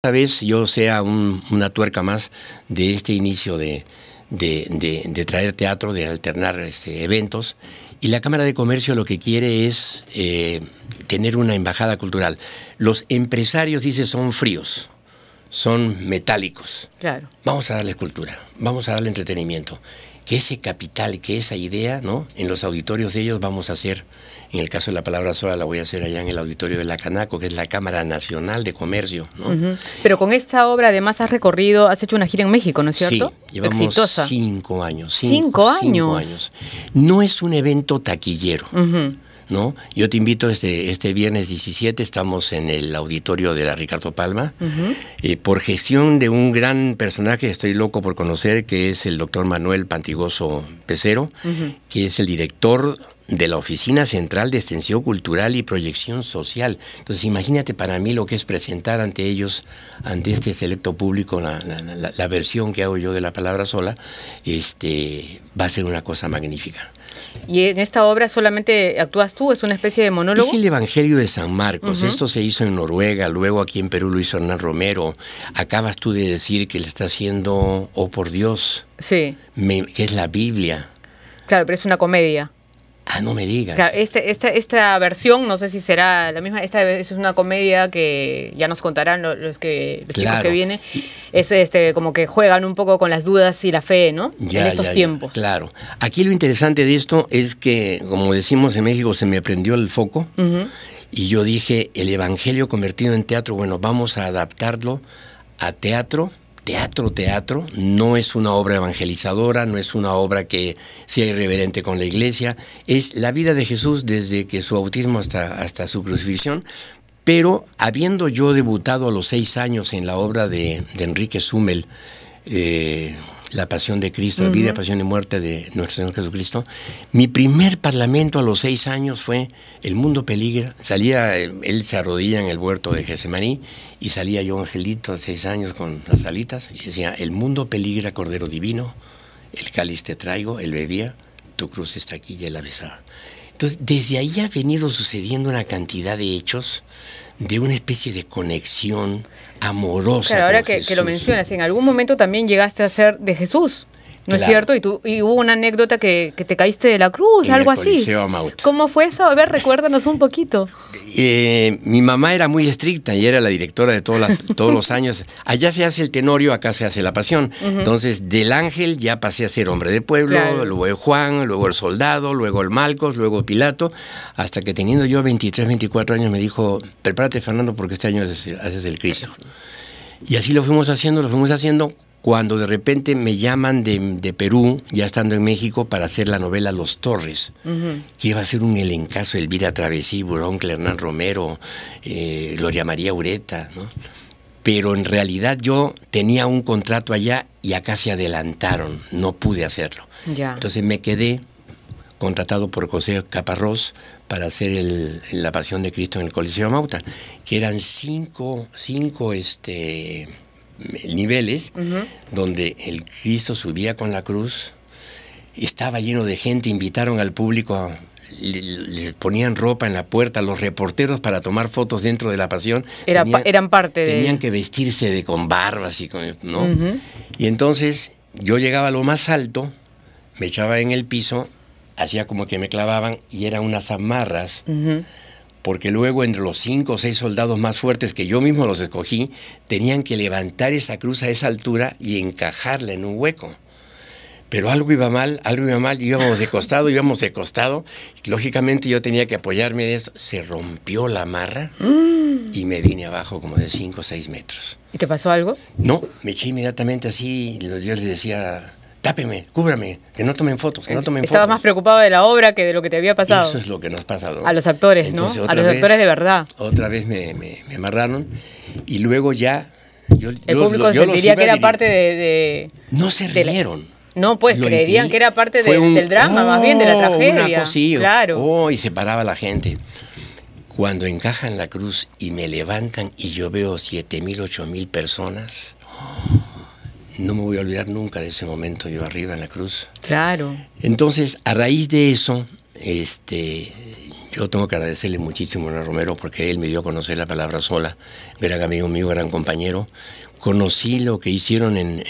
Esta vez yo sea una tuerca más de este inicio de, traer teatro, de alternar este, eventos. Y la Cámara de Comercio lo que quiere es eh, tener una embajada cultural. Los empresarios, dice, son fríos son metálicos. Claro. Vamos a darle cultura, vamos a darle entretenimiento. Que ese capital, que esa idea, ¿no? En los auditorios de ellos vamos a hacer, en el caso de la palabra sola la voy a hacer allá en el auditorio de la Canaco, que es la Cámara Nacional de Comercio, Pero con esta obra además has recorrido, has hecho una gira en México, ¿no es cierto? Sí, llevamos Exitosa. cinco años. Cinco, años? Cinco años. No es un evento taquillero. ¿no? Yo te invito este, este viernes 17, estamos en el auditorio de la Ricardo Palma, eh, por gestión de un gran personaje, estoy loco por conocer, que es el doctor Manuel Pantigoso Pecero, que es el director de la Oficina Central de Extensión Cultural y Proyección Social. Entonces, imagínate para mí lo que es presentar ante ellos, ante este selecto público, la, la versión que hago yo de la palabra sola, este, va a ser una cosa magnífica. Y en esta obra solamente actúas tú, es una especie de monólogo. Es el Evangelio de San Marcos. Esto se hizo en Noruega, luego aquí en Perú lo hizo Hernán Romero. Acabas tú de decir que le está haciendo, oh por Dios, sí. que es la Biblia. Claro, pero es una comedia. Ah, no me digas. Este, esta, esta versión, no sé si será la misma, esta es una comedia que ya nos contarán los, que, los chicos que vienen. Es este, como que juegan un poco con las dudas y la fe, ¿no? en estos tiempos. claro. Aquí lo interesante de esto es que, como decimos en México, se me prendió el foco y yo dije, el Evangelio convertido en teatro, bueno, vamos a adaptarlo a teatro teatro, teatro, no es una obra evangelizadora, no es una obra que sea irreverente con la iglesia, es la vida de Jesús desde que su bautismo hasta, hasta su crucifixión, pero habiendo yo debutado a los seis años en la obra de, Enrique Summel, eh, la pasión de Cristo, la vida, pasión y muerte de nuestro Señor Jesucristo. Mi primer parlamento a los seis años fue El mundo peligra. Salía, él se arrodilla en el huerto de Gesemaní y salía yo, Angelito, a seis años con las alitas y decía, El mundo peligra, Cordero Divino, el cáliz te traigo, él bebía, tu cruz está aquí y él la besaba. Entonces, desde ahí ha venido sucediendo una cantidad de hechos de una especie de conexión amorosa. Claro, ahora que, que lo mencionas, en algún momento también llegaste a ser de Jesús. ¿No es cierto? Y, tú, y hubo una anécdota que, te caíste de la cruz, algo así. ¿Cómo fue eso? A ver, recuérdanos un poquito. Eh, mi mamá era muy estricta y era la directora de todas las, todos los años. Allá se hace el tenorio, acá se hace la pasión. Entonces, del ángel ya pasé a ser hombre de pueblo, luego el Juan, luego el soldado, luego el Malcos, luego Pilato, hasta que teniendo yo 23, 24 años me dijo, prepárate Fernando porque este año haces, el Cristo. Y así lo fuimos haciendo, lo fuimos haciendo cuando de repente me llaman de, Perú, ya estando en México, para hacer la novela Los Torres, que iba a ser un elencazo, Elvira Travesí, Buroncle, Hernán Romero, eh, Gloria María Ureta, ¿no? Pero en realidad yo tenía un contrato allá y acá se adelantaron, no pude hacerlo. Ya. Entonces me quedé contratado por José Caparrós para hacer La Pasión de Cristo en el Coliseo Mauta, que eran cinco, cinco, este niveles donde el Cristo subía con la cruz, estaba lleno de gente, invitaron al público, le, ponían ropa en la puerta los reporteros para tomar fotos dentro de la pasión. eran parte de... Tenían que vestirse de con barbas y con... ¿no? Y entonces yo llegaba a lo más alto, me echaba en el piso, hacía como que me clavaban y eran unas amarras porque luego entre los cinco o seis soldados más fuertes que yo mismo los escogí, tenían que levantar esa cruz a esa altura y encajarla en un hueco. Pero algo iba mal, algo iba mal, íbamos de costado, íbamos de costado. Lógicamente yo tenía que apoyarme de eso. Se rompió la marra y me vine abajo como de cinco o seis metros. ¿Y te pasó algo? No, me eché inmediatamente así. Yo les decía tápeme, cúbrame, que no tomen fotos, que no tomen Estaba fotos. más preocupado de la obra que de lo que te había pasado. Eso es lo que nos ha pasado. a los actores, ¿no? A los actores de verdad. Otra vez me, amarraron y luego ya. el público yo sentiría que era parte de, No se rieron. no, pues creerían que era parte del drama, más bien de la oh, tragedia. claro. Oh, y se paraba la gente. Cuando encajan la cruz y me levantan y yo veo 7.000, 8.000 personas no me voy a olvidar nunca de ese momento yo arriba en la cruz. Claro. Entonces, a raíz de eso, este, yo tengo que agradecerle muchísimo a Romero porque él me dio a conocer la palabra sola, gran amigo mío, gran compañero. Conocí lo que hicieron en,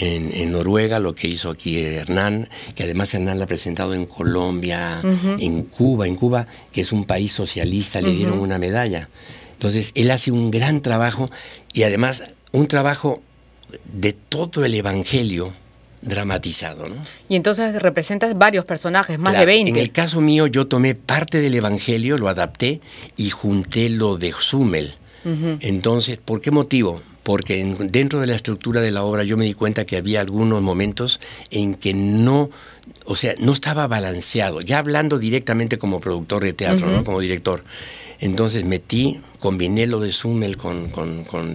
Noruega, lo que hizo aquí Hernán, que además Hernán la ha presentado en Colombia, en Cuba, en Cuba, que es un país socialista, le dieron una medalla. Entonces, él hace un gran trabajo y además un trabajo de todo el Evangelio dramatizado. ¿no? Y entonces representas varios personajes, más de 20. En el caso mío yo tomé parte del Evangelio, lo adapté y junté lo de Sumel. Entonces, ¿por qué motivo? Porque dentro de la estructura de la obra yo me di cuenta que había algunos momentos en que no, o sea, no estaba balanceado. Ya hablando directamente como productor de teatro, ¿no? como director, entonces metí, combiné lo de Zumel con,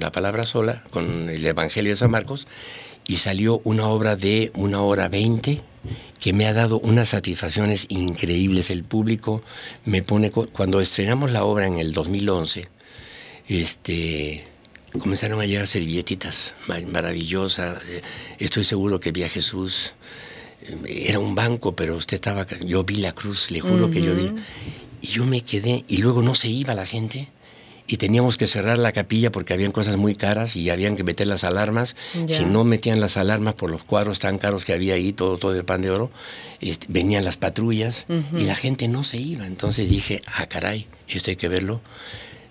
la palabra sola, con el Evangelio de San Marcos, y salió una obra de una hora veinte que me ha dado unas satisfacciones increíbles. El público me pone, cuando estrenamos la obra en el 2011, este, comenzaron a llegar servilletitas maravillosas. Eh, estoy seguro que vi a Jesús. Era un banco, pero usted estaba. Yo vi la cruz, le juro que yo vi yo me quedé y luego no se iba la gente y teníamos que cerrar la capilla porque habían cosas muy caras y habían que meter las alarmas. Si no metían las alarmas por los cuadros tan caros que había ahí, todo, todo de pan de oro, este, venían las patrullas y la gente no se iba. Entonces dije, ah, caray, esto hay que verlo.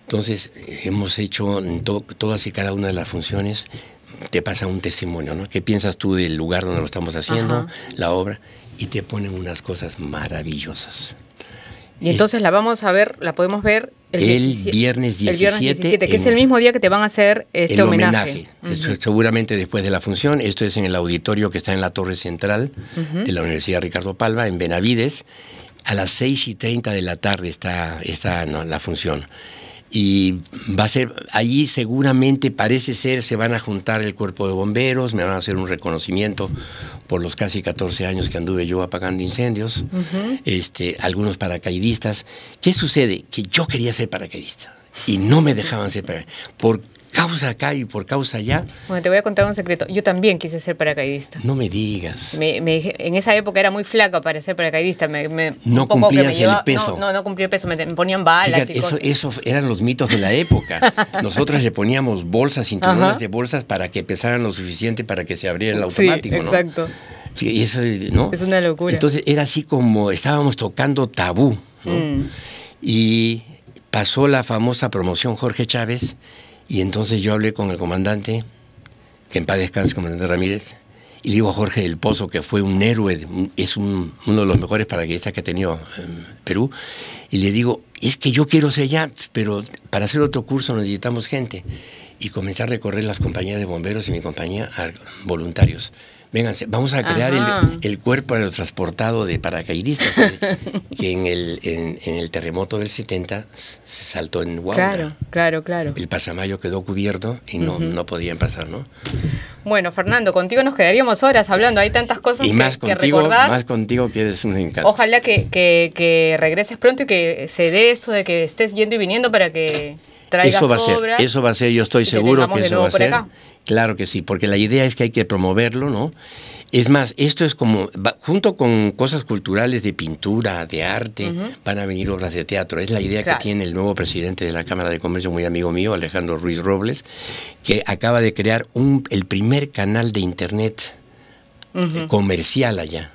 Entonces eh, hemos hecho todas y cada una de las funciones, te pasa un testimonio, ¿no? ¿Qué piensas tú del lugar donde lo estamos haciendo, la obra? Y te ponen unas cosas maravillosas. Y entonces la vamos a ver, la podemos ver el, viernes 17. que es el mismo día que te van a hacer este homenaje. Seguramente después de la función. Esto es en el auditorio que está en la Torre Central de la Universidad Ricardo Palma, en Benavides. A las 6 y 30 de la tarde está, está la función y va a ser, allí seguramente parece ser, se van a juntar el cuerpo de bomberos, me van a hacer un reconocimiento por los casi 14 años que anduve yo apagando incendios, este, algunos paracaidistas. ¿Qué sucede? Que yo quería ser paracaidista y no me dejaban ser paracaidista. ¿Por causa acá y por causa allá. Bueno, te voy a contar un secreto. Yo también quise ser paracaidista. No me digas. en esa época era muy flaca para ser paracaidista. no cumplías el peso. No, no, no, el peso. Me, ponían balas y eso, cosas. Eso eran los mitos de la época. Nosotros le poníamos bolsas, cinturones de bolsas para que pesaran lo suficiente para que se abriera el automático. Sí, exacto. Es una locura. Entonces era así como estábamos tocando tabú. Mm. Y pasó la famosa promoción Jorge Chávez y entonces yo hablé con el comandante, que en paz descanse, comandante Ramírez, y le digo a Jorge del Pozo, que fue un héroe, es uno de los mejores paraquedistas que ha tenido em, Perú, y le digo, es que yo quiero ser allá, pero para hacer otro curso necesitamos gente. Y comencé a recorrer las compañías de bomberos y mi compañía a voluntarios vénganse, vamos a crear el, cuerpo transportado de paracaidistas que, en, el, terremoto del 70 se saltó en Guaura. Claro, claro, claro. El pasamayo quedó cubierto y no, podían pasar, ¿no? Bueno, Fernando, contigo nos quedaríamos horas hablando. Hay tantas cosas y que, más contigo, Más contigo que eres un encanto. Ojalá que, regreses pronto y que se dé eso de que estés yendo y viniendo para que traigas eso va A ser, eso va a ser, yo estoy seguro que eso va a ser. Claro que sí, porque la idea es que hay que promoverlo, ¿no? Es más, esto es como, junto con cosas culturales de pintura, de arte, van a venir obras de teatro. Es la idea que tiene el nuevo presidente de la Cámara de Comercio, muy amigo mío, Alejandro Ruiz Robles, que acaba de crear el primer canal de Internet eh, comercial allá.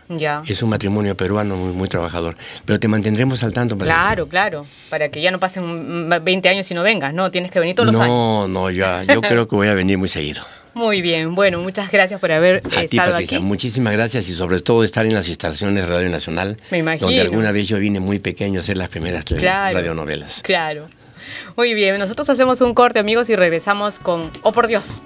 Es un matrimonio peruano muy, muy trabajador. Pero te mantendremos al tanto. claro, claro. Para que ya no pasen 20 años y no vengas, ¿no? Tienes que venir todos los años. No, no, ya. Yo creo que voy a venir muy seguido. Muy bien, bueno, muchas gracias por haber a ti, Muchísimas gracias y sobre todo estar en las instalaciones de Radio Nacional. Me imagino. Donde alguna vez yo vine muy pequeño a hacer las primeras radionovelas. Claro. Muy bien, nosotros hacemos un corte, amigos, y regresamos con Oh por Dios.